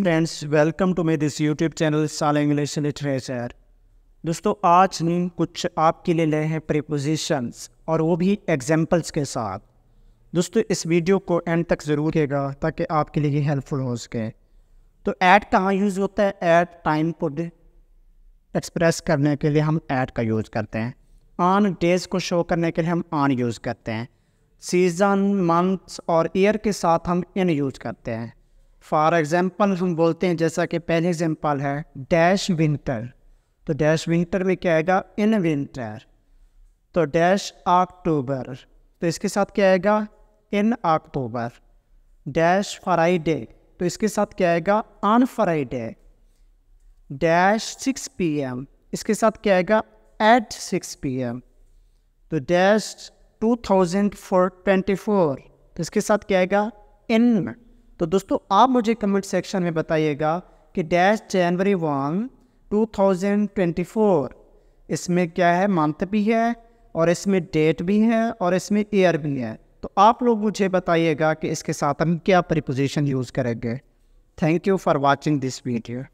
friends welcome to my this YouTube channel साल English literature दोस्तों आज हम कुछ आपके लिए लाए हैं प्रीपोजिशंस और वो भी एग्जाम्पल्स के साथ दोस्तों इस वीडियो को एंड तक ज़रूर देगा ताकि आपके लिए हेल्पफुल हो सके तो ऐड कहाँ यूज़ होता है ऐड टाइम को एक्सप्रेस करने के लिए हम ऐड का यूज़ करते हैं ऑन डेज को शो करने के लिए हम ऑन यूज़ करते हैं सीज़न मंथ्स और ईयर के साथ हम इन यूज़ करते हैं फॉर एग्जाम्पल हम बोलते हैं जैसा कि पहले एग्जाम्पल है डैश विंटर तो डैश विंटर में क्या आएगा इन विंटर तो डैश अक्टूबर तो इसके साथ क्या आएगा इन अक्टूबर डैश फ्राइडे तो इसके साथ क्या आएगा on Friday dash six P M इसके साथ क्या आएगा एट सिक्स पी एम तो dash two thousand four twenty four तो इसके साथ क्या आएगा इन तो दोस्तों आप मुझे कमेंट सेक्शन में बताइएगा कि डैश जनवरी वन 2024 इसमें क्या है मंथ भी है और इसमें डेट भी है और इसमें ईयर भी है तो आप लोग मुझे बताइएगा कि इसके साथ हम क्या प्रिपोजिशन यूज़ करेंगे thank you for watching this video